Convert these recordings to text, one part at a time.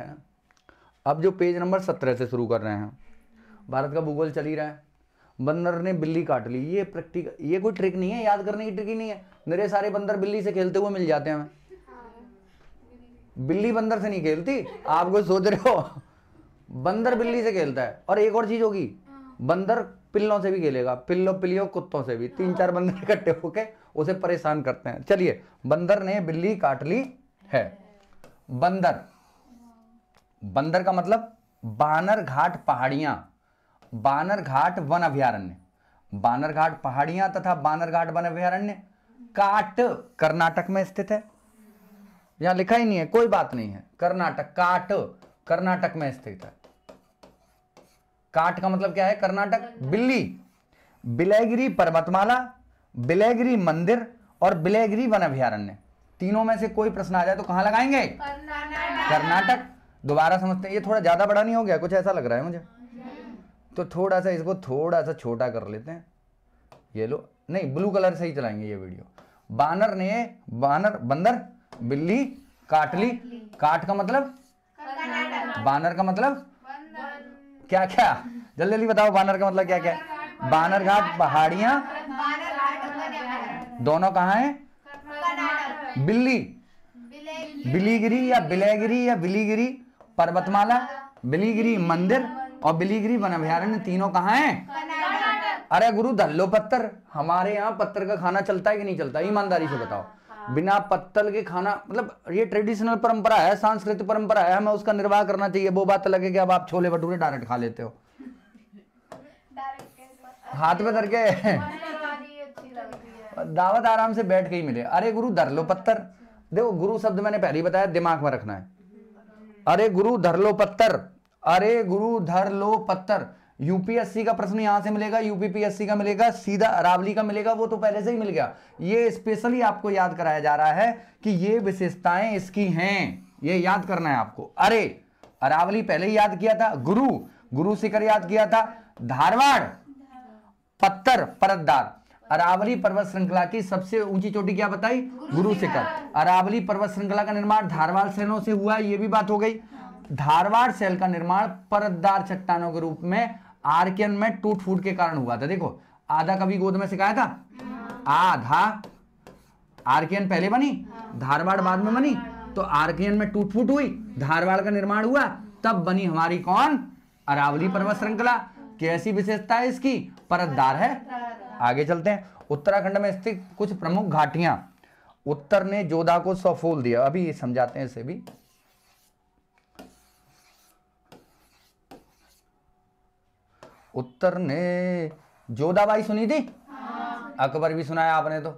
है अब जो पेज नंबर सत्रह से शुरू कर रहे हैं भारत का भूगोल चल ही रहा है बंदर ने बिल्ली काट ली ये प्रैक्टिकल ये कोई ट्रिक नहीं है याद करने की ट्रिक ही नहीं है मेरे सारे बंदर बिल्ली से खेलते हुए मिल जाते हैं हमें बिल्ली बंदर से नहीं खेलती आप कुछ सोच रहे हो बंदर बिल्ली से खेलता है और एक और चीज होगी बंदर पिल्लों से भी खेलेगा पिल्लो पिल्लियों कुत्तों से भी तीन चार बंदर इकट्ठे होके उसे परेशान करते हैं चलिए बंदर ने बिल्ली काट ली है बंदर बंदर का मतलब बानर घाट पहाड़ियां बानर घाट वन अभ्यारण्य बानर घाट पहाड़ियां तथा बानर घाट वन अभ्यारण्य काट कर्नाटक में स्थित है यहां लिखा ही नहीं है कोई बात नहीं है कर्नाटक काट कर्नाटक में स्थित है काट का मतलब क्या है कर्नाटक बिल्ली बिलयगिरी पर्वतमाला बिलयगिरी मंदिर और बिलयगिरी वन अभ्यारण्य तीनों में से कोई प्रश्न आ जाए तो कहां लगाएंगे कर्नाटक दोबारा समझते हैं ये थोड़ा ज़्यादा बड़ा नहीं हो गया कुछ ऐसा लग रहा है मुझे तो थोड़ा सा इसको थोड़ा सा छोटा कर लेते हैं ये लो नहीं ब्लू कलर से ही चलाएंगे ये वीडियो बानर ने बानर बंदर बिल्ली काट ली काट का मतलब बानर का मतलब क्या क्या जल्दी जल्दी बताओ बानर का मतलब क्या क्या बानर घाट पहाड़िया दोनों कहा है बिल्ली बिलेगिरी या बिलेगिरी या बिलीगिरी पर्वतमाला बिलीगिरी मंदिर और बिलीगिरी वन अभ्यारण्य तीनों कहाँ हैं अरे गुरु धल्लो पत्थर हमारे यहाँ पत्थर का खाना चलता है कि नहीं चलता ईमानदारी से बताओ हाँ। बिना पत्तल के खाना मतलब ये ट्रेडिशनल परंपरा है सांस्कृतिक परंपरा है हमें उसका निर्वाह करना चाहिए वो बात अलग है कि अब आप छोले भटूरे डायरेक्ट खा लेते हो हाथ में धर के दावत आराम से बैठ के ही मिले अरे गुरु धर लो पत्थर देखो गुरु शब्द मैंने पहले ही बताया दिमाग में रखना है अरे गुरु धर लो पत्थर अरे गुरु धर लो पत्थर यूपीएससी का प्रश्न यहां से मिलेगा यूपीपीएससी का मिलेगा सीधा अरावली का मिलेगा वो तो पहले से ही मिल गया ये स्पेशली आपको याद कराया जा रहा है कि ये विशेषताएं इसकी हैं ये याद करना है आपको अरे अरावली पहले ही याद किया था गुरु गुरु शिखर याद किया था धारवाड़ पत्थर परतदार अरावली पर्वत श्रृंखला की सबसे ऊंची चोटी क्या बताई गुरु शिखर अरावली पर्वत श्रृंखला का निर्माण धारवाड़ सेनों से हुआ ये भी बात हो गई हाँ। धारवाड़ सेल का निर्माण परतदार चट्टानों के रूप में आर्कियन में टूट फूट के कारण हुआ था देखो आधा कभी गोद में सिखाया था हाँ। आधा आर्कियन पहले बनी हाँ। धारवाड़ बाद में बनी तो आर्कियन में टूट फूट हुई धारवाड़ का निर्माण हुआ तब बनी हमारी कौन अरावली पर्वत श्रृंखला कैसी विशेषता है इसकी परतदार है आगे चलते हैं उत्तराखंड में स्थित कुछ प्रमुख घाटियां उत्तर ने जोधा को सफूल दिया अभी समझाते हैं इसे भी उत्तर ने बाई सुनी थी अकबर भी सुनाया आपने तो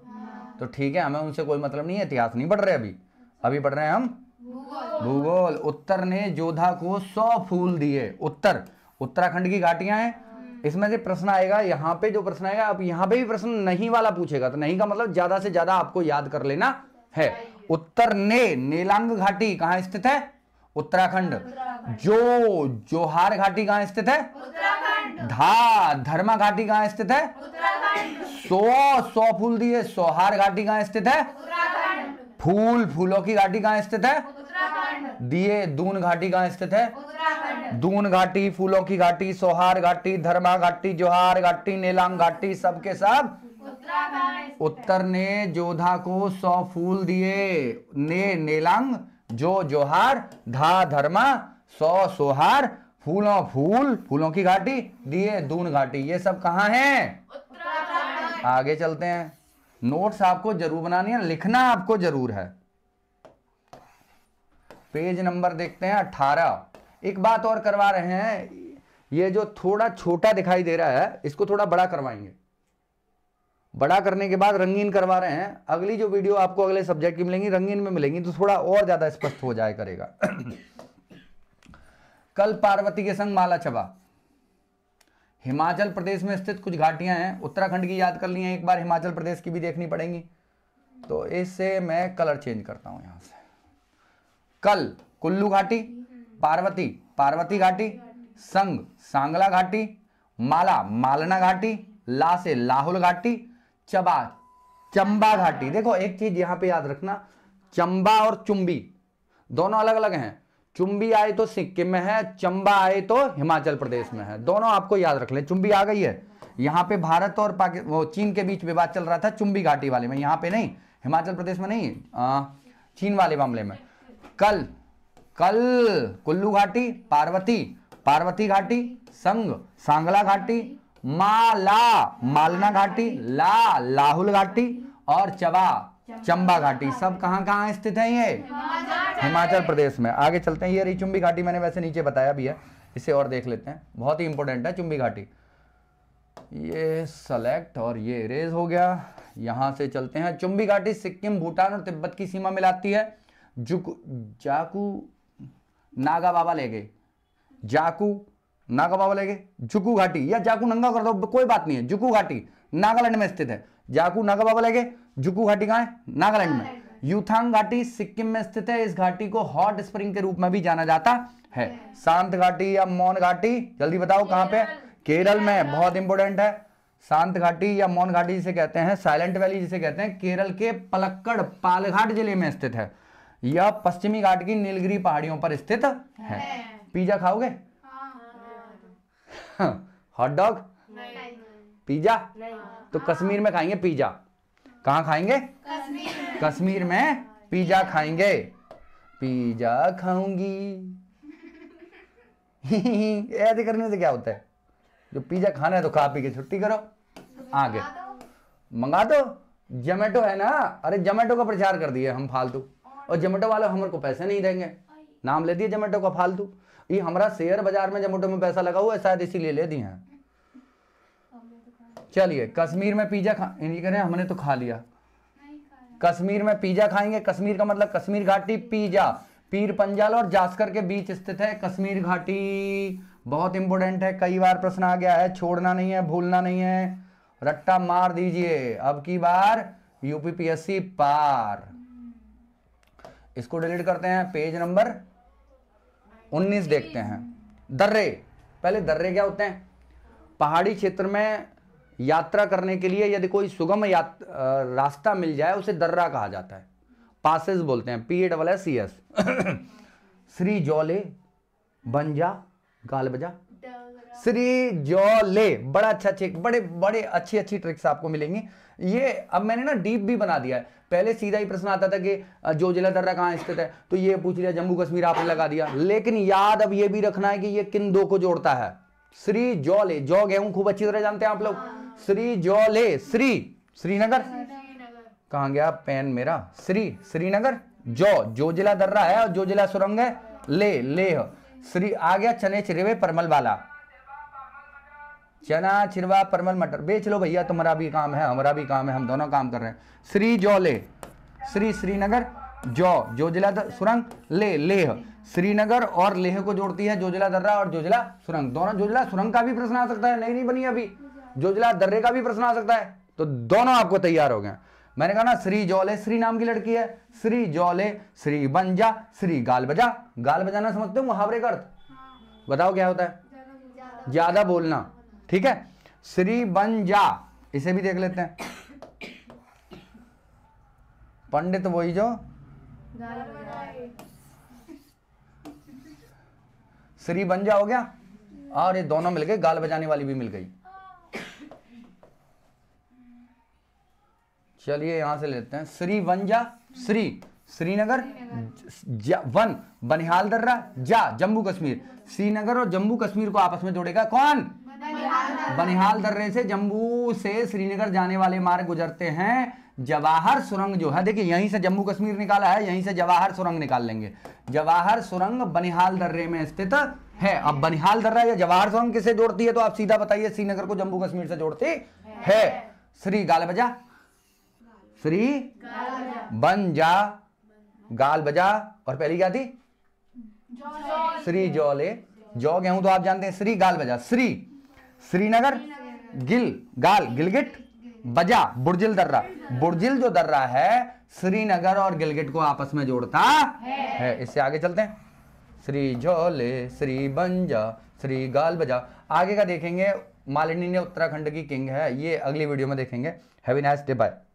तो ठीक है हमें उनसे कोई मतलब नहीं है इतिहास नहीं पढ़ रहे अभी अभी पढ़ रहे हैं हम भूगोल उत्तर ने जोधा को सौ फूल दिए उत्तर उत्तराखंड की घाटियां हैं इसमें से प्रश्न आएगा यहाँ पे जो प्रश्न आएगा आप यहाँ पे भी प्रश्न नहीं वाला पूछेगा तो नहीं का मतलब ज्यादा से ज्यादा आपको याद कर लेना है उत्तर ने नेलांग घाटी कहाँ स्थित है उत्तराखंड जो जोहार घाटी कहाँ स्थित है धा धर्मा घाटी कहाँ स्थित है सो सो फूल दिए सोहार घाटी कहाँ स्थित है फूल फूलों की घाटी कहाँ स्थित है दिए दून घाटी कहाँ स्थित है दून घाटी फूलों की घाटी सोहार घाटी धर्मा घाटी जोहार घाटी नीलाम घाटी सबके सब उत्तर ने जोधा को सौ फूल दिए ने नेलांग जो जोहार धा धर्मा सौ सोहार फूलों फूल फूलों की घाटी दिए दून घाटी ये सब कहाँ हैं आगे चलते हैं नोट्स आपको जरूर बनानी है लिखना आपको जरूर है पेज नंबर देखते हैं अठारह एक बात और करवा रहे हैं ये जो थोड़ा छोटा दिखाई दे रहा है इसको थोड़ा बड़ा करवाएंगे बड़ा करने के बाद रंगीन करवा रहे हैं अगली जो वीडियो आपको अगले सब्जेक्ट की मिलेंगी रंगीन में मिलेंगी तो थोड़ा और ज्यादा स्पष्ट हो जाए करेगा कल पार्वती के संग माला चबा हिमाचल प्रदेश में स्थित कुछ घाटियां हैं उत्तराखंड की याद कर ली है एक बार हिमाचल प्रदेश की भी देखनी पड़ेंगी तो इससे मैं कलर चेंज करता हूं यहां से कल कुल्लू घाटी पार्वती पार्वती घाटी संग सांगला घाटी माला मालना घाटी ला से लाहुल घाटी चबा चंबा घाटी देखो एक चीज यहां पे याद रखना चंबा और चुंबी दोनों अलग अलग हैं चुंबी आए तो सिक्किम में है चंबा आए तो हिमाचल प्रदेश में है दोनों आपको याद रख ले चुंबी आ गई है यहां पे भारत और पाकिस्तान वो चीन के बीच विवाद चल रहा था चुंबी घाटी वाले में यहां पे नहीं हिमाचल प्रदेश में नहीं आ, चीन वाले मामले में कल कल कुल्लू घाटी पार्वती पार्वती घाटी संग सांगला घाटी माला मालना घाटी ला लाहुल घाटी और चबा चंबा घाटी सब कहाँ कहाँ स्थित है ये हिमाचल प्रदेश में आगे चलते हैं ये रही चुंबी घाटी मैंने वैसे नीचे बताया भी है इसे और देख लेते हैं बहुत ही इंपॉर्टेंट है चुंबी घाटी ये सेलेक्ट और ये इरेज हो गया यहां से चलते हैं चुंबी घाटी सिक्किम भूटान और तिब्बत की सीमा मिलाती है जुकु जाकू नागा बाबा ले गए जाकू नागा बाबा ले गए जुकू घाटी या जाकू नंगा कर दो कोई बात नहीं है जुकू घाटी नागालैंड में स्थित है जाकू नागा बाबा ले गए जुकू घाटी कहाँ है नागालैंड में यूथांग घाटी सिक्किम में स्थित है इस घाटी को हॉट स्प्रिंग के रूप में भी जाना जाता है शांत घाटी या मौन घाटी जल्दी बताओ कहाँ पे केरल में बहुत इंपॉर्टेंट है शांत घाटी या मौन घाटी जिसे कहते हैं साइलेंट वैली जिसे कहते हैं केरल के पलक्कड़ पालघाट जिले में स्थित है यह पश्चिमी घाट की नीलगिरी पहाड़ियों पर स्थित है पिज्जा खाओगे हॉट हाँ। डॉग हाँ। पिज्जा तो कश्मीर में खाएंगे पिज्जा कहाँ खाएंगे कश्मीर में पिज्जा खाएंगे पिज्जा खाऊंगी ऐसे करने से क्या होता है जो पिज्जा खाना है तो खा पी के छुट्टी करो आगे तो मंगा दो जोमेटो है ना अरे जोमेटो का प्रचार कर दिए हम फालतू और जोमेटो वाले हमारे को पैसे नहीं देंगे नाम ले दिए जोमेटो का फालतू ये हमारा शेयर बाजार में जोमेटो में पैसा लगा हुआ है शायद इसीलिए ले दिए हैं चलिए कश्मीर में पिज्जा खा कह रहे हमने तो खा लिया कश्मीर में पिज्जा खाएंगे कश्मीर का मतलब कश्मीर घाटी पिज्जा पीर पंजाल और जास्कर के बीच स्थित है कश्मीर घाटी बहुत इंपोर्टेंट है कई बार प्रश्न आ गया है छोड़ना नहीं है भूलना नहीं है रट्टा मार दीजिए अब की बार यूपीपीएससी पार इसको डिलीट करते हैं पेज नंबर 19 देखते हैं दर्रे पहले दर्रे क्या होते हैं पहाड़ी क्षेत्र में यात्रा करने के लिए यदि कोई सुगम रास्ता मिल जाए उसे दर्रा कहा जाता है पासिस बोलते हैं P A double S C S श्री जौले बंजा गाल बजा श्री जौले बड़ा अच्छा चेक बड़े बड़े अच्छी अच्छी ट्रिक्स आपको मिलेंगी ये अब मैंने ना डीप भी बना दिया है पहले सीधा ही प्रश्न आता था कि जो जिला दर्रा कहाँ स्थित है तो ये पूछ लिया जम्मू कश्मीर आपने लगा दिया लेकिन याद अब ये भी रखना है कि ये किन दो को जोड़ता है श्री जौले जौ गेहूं खूब अच्छी तरह जानते हैं आप लोग श्री जौले श्री श्रीनगर कहा गया पेन मेरा श्री श्रीनगर जौ जो जिला दर्रा है और जो जिला सुरंग है ले ले श्री आ गया चने चिरेवे परमल वाला चना चिरवा परमल मटर बेच लो भैया तुम्हारा भी काम है हमारा भी काम है हम दोनों काम कर रहे हैं श्री जौले श्री श्रीनगर जौ जो जिला सुरंग ले लेह श्रीनगर और लेह को जोड़ती है जोजिला दर्रा और जोजिला सुरंग दोनों जोजिला सुरंग का भी प्रश्न आ सकता है नहीं नहीं बनी अभी जोजिला दर्रे का भी प्रश्न आ सकता है तो दोनों आपको तैयार हो गए मैंने कहा ना श्री जौले श्री नाम की लड़की है श्री जौले श्री बंजा श्री गाल बजा गाल बजाना समझते हो मुहावरे का अर्थ हाँ। बताओ क्या होता है ज्यादा बोलना ठीक है श्री बन जा इसे भी देख लेते हैं पंडित वही जो श्री बन जा हो गया और ये दोनों मिल गए गाल बजाने वाली भी मिल गई चलिए यहां से लेते हैं श्री वंजा श्री श्रीनगर वन बनिहाल दर्रा जा जम्मू कश्मीर श्रीनगर और जम्मू कश्मीर को आपस में जोड़ेगा कौन बनिहाल दर्रे से जम्मू से श्रीनगर जाने वाले मार्ग गुजरते हैं जवाहर सुरंग जो है देखिए यहीं से जम्मू कश्मीर निकाला है यहीं से जवाहर सुरंग निकाल लेंगे जवाहर सुरंग बनिहाल दर्रे में स्थित है अब बनिहाल दर्रा या जवाहर सुरंग किसे जोड़ती है तो आप सीधा बताइए श्रीनगर को जम्मू कश्मीर से जोड़ती है श्री गाल बजा श्री बन जा गाल बजा और पहली क्या थी श्री जौले जौ गेहूं तो आप जानते हैं श्री गाल बजा श्री श्रीनगर गिल गाल गिलगिट बजा बुर्जिल दर्रा बुर्जिल जो दर्रा है श्रीनगर और गिलगिट को आपस में जोड़ता है, है। इससे आगे चलते हैं श्री झोले श्री बंजा श्री गाल बजा आगे का देखेंगे मालिनी ने उत्तराखंड की किंग है ये अगली वीडियो में देखेंगे हैवी नाइस डे बाय